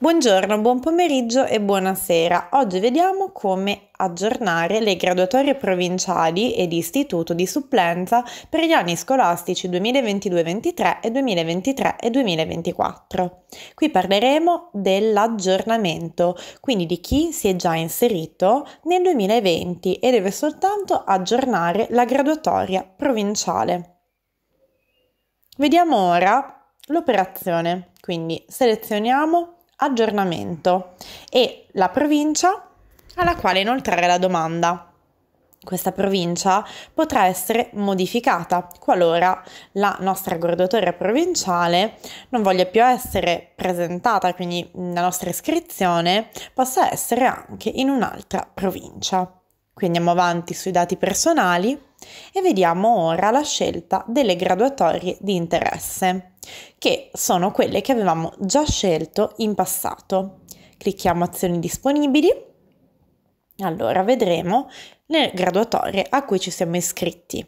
Buongiorno, buon pomeriggio e buonasera. Oggi vediamo come aggiornare le graduatorie provinciali e di istituto di supplenza per gli anni scolastici 2022-23 e 2023 e 2024. Qui parleremo dell'aggiornamento, quindi di chi si è già inserito nel 2020 e deve soltanto aggiornare la graduatoria provinciale. Vediamo ora l'operazione, quindi selezioniamo aggiornamento e la provincia alla quale inoltrare la domanda. Questa provincia potrà essere modificata qualora la nostra graduatoria provinciale non voglia più essere presentata, quindi la nostra iscrizione possa essere anche in un'altra provincia. Quindi andiamo avanti sui dati personali e vediamo ora la scelta delle graduatorie di interesse che sono quelle che avevamo già scelto in passato. Clicchiamo azioni disponibili. Allora vedremo le graduatorie a cui ci siamo iscritti.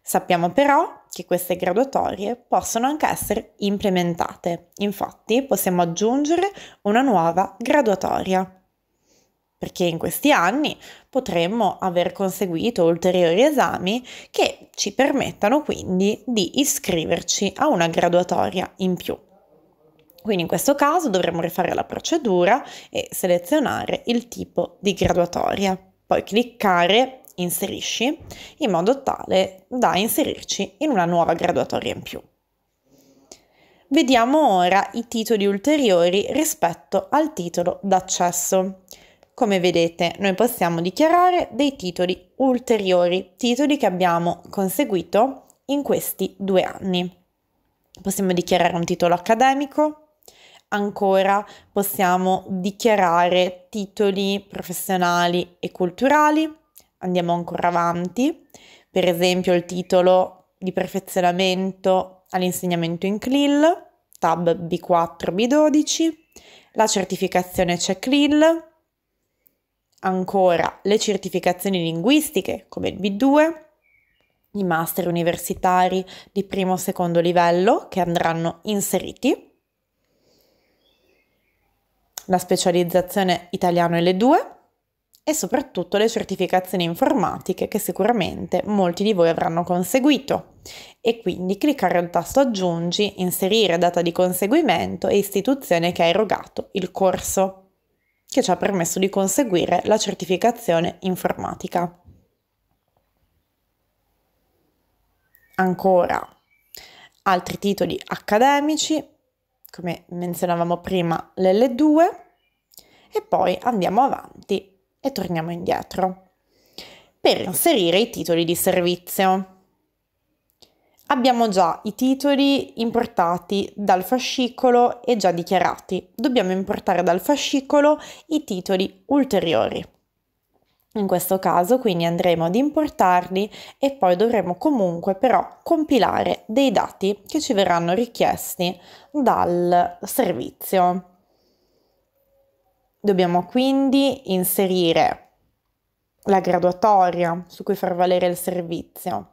Sappiamo però che queste graduatorie possono anche essere implementate. Infatti possiamo aggiungere una nuova graduatoria perché in questi anni potremmo aver conseguito ulteriori esami che ci permettano quindi di iscriverci a una graduatoria in più. Quindi in questo caso dovremmo rifare la procedura e selezionare il tipo di graduatoria, poi cliccare inserisci in modo tale da inserirci in una nuova graduatoria in più. Vediamo ora i titoli ulteriori rispetto al titolo d'accesso. Come vedete, noi possiamo dichiarare dei titoli ulteriori, titoli che abbiamo conseguito in questi due anni. Possiamo dichiarare un titolo accademico, ancora possiamo dichiarare titoli professionali e culturali. Andiamo ancora avanti, per esempio il titolo di perfezionamento all'insegnamento in CLIL, tab B4-B12, la certificazione CECLIL, ancora le certificazioni linguistiche come il B2, i master universitari di primo o secondo livello che andranno inseriti, la specializzazione italiano L2 e soprattutto le certificazioni informatiche che sicuramente molti di voi avranno conseguito e quindi cliccare al tasto aggiungi, inserire data di conseguimento e istituzione che ha erogato il corso che ci ha permesso di conseguire la certificazione informatica. Ancora altri titoli accademici, come menzionavamo prima l'L2, e poi andiamo avanti e torniamo indietro per inserire i titoli di servizio. Abbiamo già i titoli importati dal fascicolo e già dichiarati. Dobbiamo importare dal fascicolo i titoli ulteriori. In questo caso quindi andremo ad importarli e poi dovremo comunque però compilare dei dati che ci verranno richiesti dal servizio. Dobbiamo quindi inserire la graduatoria su cui far valere il servizio,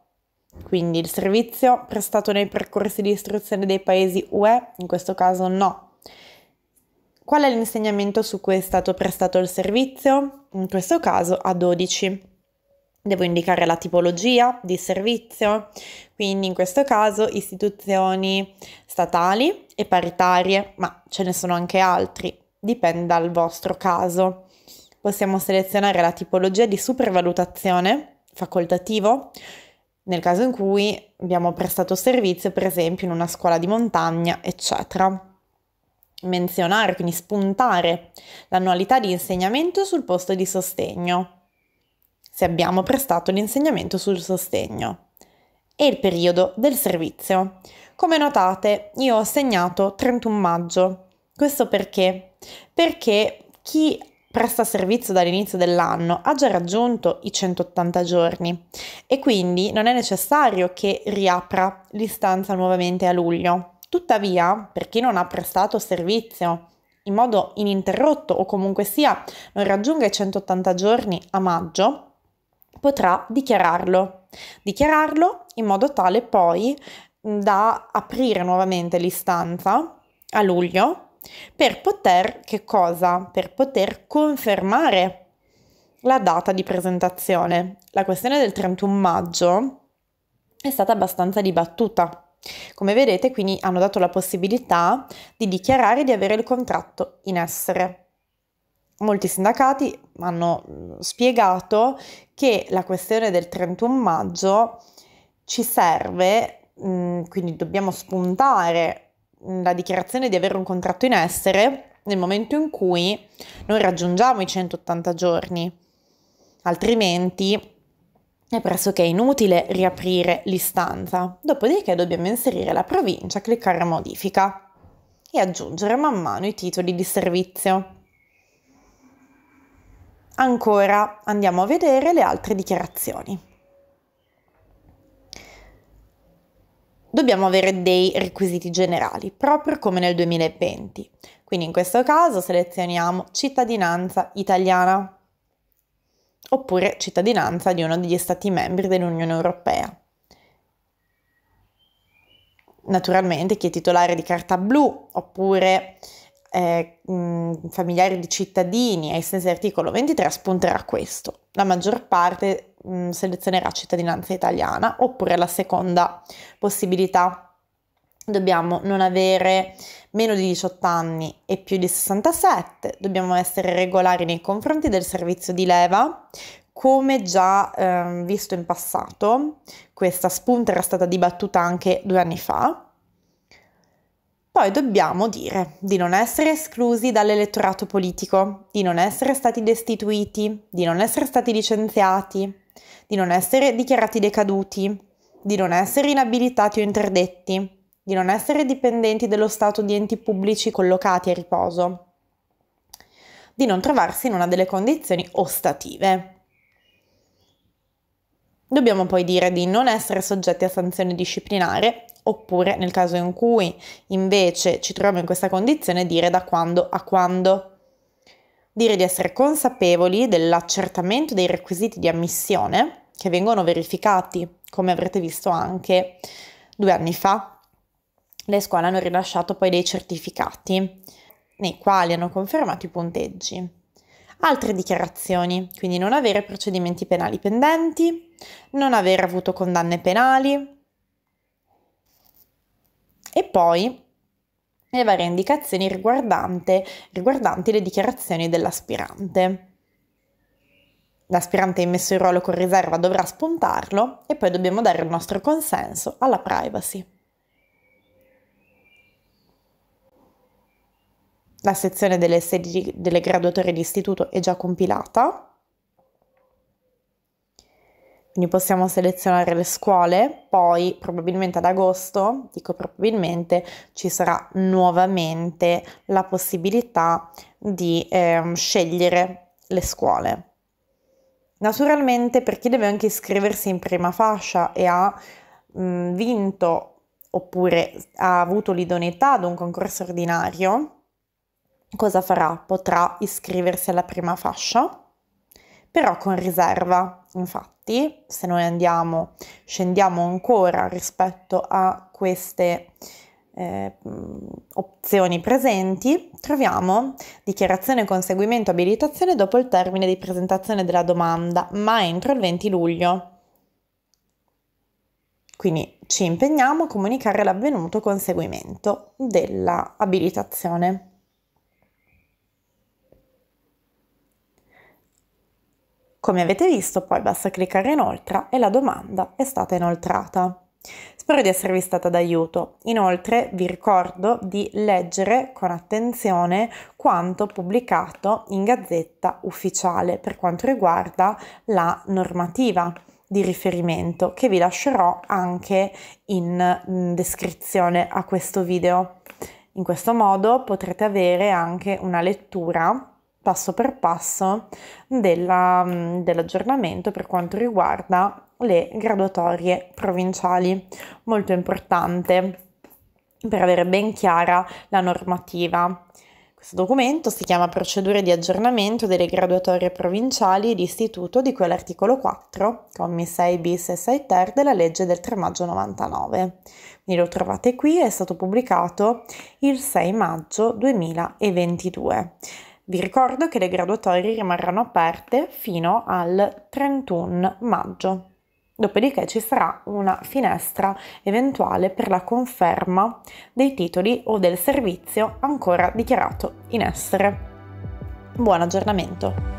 quindi il servizio prestato nei percorsi di istruzione dei paesi UE, in questo caso no. Qual è l'insegnamento su cui è stato prestato il servizio? In questo caso a 12. Devo indicare la tipologia di servizio, quindi in questo caso istituzioni statali e paritarie, ma ce ne sono anche altri, dipende dal vostro caso. Possiamo selezionare la tipologia di supervalutazione facoltativo, nel caso in cui abbiamo prestato servizio per esempio in una scuola di montagna, eccetera. Menzionare, quindi spuntare l'annualità di insegnamento sul posto di sostegno, se abbiamo prestato l'insegnamento sul sostegno, e il periodo del servizio. Come notate, io ho segnato 31 maggio. Questo perché? Perché chi presta servizio dall'inizio dell'anno ha già raggiunto i 180 giorni e quindi non è necessario che riapra l'istanza nuovamente a luglio. Tuttavia, per chi non ha prestato servizio in modo ininterrotto o comunque sia non raggiunga i 180 giorni a maggio, potrà dichiararlo. Dichiararlo in modo tale poi da aprire nuovamente l'istanza a luglio per poter, per poter confermare la data di presentazione. La questione del 31 maggio è stata abbastanza dibattuta. Come vedete, quindi hanno dato la possibilità di dichiarare di avere il contratto in essere. Molti sindacati hanno spiegato che la questione del 31 maggio ci serve, quindi dobbiamo spuntare la dichiarazione di avere un contratto in essere nel momento in cui noi raggiungiamo i 180 giorni, altrimenti è pressoché inutile riaprire l'istanza. Dopodiché dobbiamo inserire la provincia, cliccare modifica e aggiungere man mano i titoli di servizio. Ancora andiamo a vedere le altre dichiarazioni. dobbiamo avere dei requisiti generali, proprio come nel 2020. Quindi in questo caso selezioniamo cittadinanza italiana oppure cittadinanza di uno degli Stati membri dell'Unione Europea. Naturalmente chi è titolare di carta blu oppure eh, familiari di cittadini ai sensi dell'articolo 23 spunterà questo. La maggior parte mh, mm, selezionerà cittadinanza italiana, oppure la seconda possibilità. Dobbiamo non avere meno di 18 anni e più di 67, dobbiamo essere regolari nei confronti del servizio di leva, come già eh, visto in passato, questa spunta era stata dibattuta anche due anni fa. Poi dobbiamo dire di non essere esclusi dall'elettorato politico, di non essere stati destituiti, di non essere stati licenziati, di non essere dichiarati decaduti, di non essere inabilitati o interdetti, di non essere dipendenti dello Stato di enti pubblici collocati a riposo, di non trovarsi in una delle condizioni ostative. Dobbiamo poi dire di non essere soggetti a sanzioni disciplinare oppure nel caso in cui invece ci troviamo in questa condizione dire da quando a quando dire di essere consapevoli dell'accertamento dei requisiti di ammissione che vengono verificati, come avrete visto anche due anni fa. Le scuole hanno rilasciato poi dei certificati nei quali hanno confermato i punteggi. Altre dichiarazioni, quindi non avere procedimenti penali pendenti, non aver avuto condanne penali. E poi le varie indicazioni riguardanti le dichiarazioni dell'aspirante. L'aspirante immesso in ruolo con riserva dovrà spuntarlo e poi dobbiamo dare il nostro consenso alla privacy. La sezione delle sedi delle graduatorie di istituto è già compilata quindi possiamo selezionare le scuole, poi probabilmente ad agosto, dico probabilmente, ci sarà nuovamente la possibilità di eh, scegliere le scuole. Naturalmente per chi deve anche iscriversi in prima fascia e ha mh, vinto oppure ha avuto l'idoneità ad un concorso ordinario, cosa farà? Potrà iscriversi alla prima fascia però con riserva. Infatti, se noi andiamo, scendiamo ancora rispetto a queste eh, opzioni presenti, troviamo dichiarazione conseguimento abilitazione dopo il termine di presentazione della domanda, ma entro il 20 luglio. Quindi ci impegniamo a comunicare l'avvenuto conseguimento dell'abilitazione. Come avete visto poi basta cliccare inoltra e la domanda è stata inoltrata. Spero di esservi stata d'aiuto. Inoltre vi ricordo di leggere con attenzione quanto pubblicato in Gazzetta Ufficiale per quanto riguarda la normativa di riferimento che vi lascerò anche in mm, descrizione a questo video. In questo modo potrete avere anche una lettura passo per passo della, mm, dell'aggiornamento per quanto riguarda le graduatorie provinciali, molto importante per avere ben chiara la normativa. Questo documento si chiama Procedure di aggiornamento delle graduatorie provinciali di istituto di cui all'articolo 4, commi 6 bis e 6 ter della legge del 3 maggio 99. Quindi lo trovate qui, è stato pubblicato il 6 maggio 2022. Vi ricordo che le graduatorie rimarranno aperte fino al 31 maggio. Dopodiché ci sarà una finestra eventuale per la conferma dei titoli o del servizio ancora dichiarato in essere. Buon aggiornamento!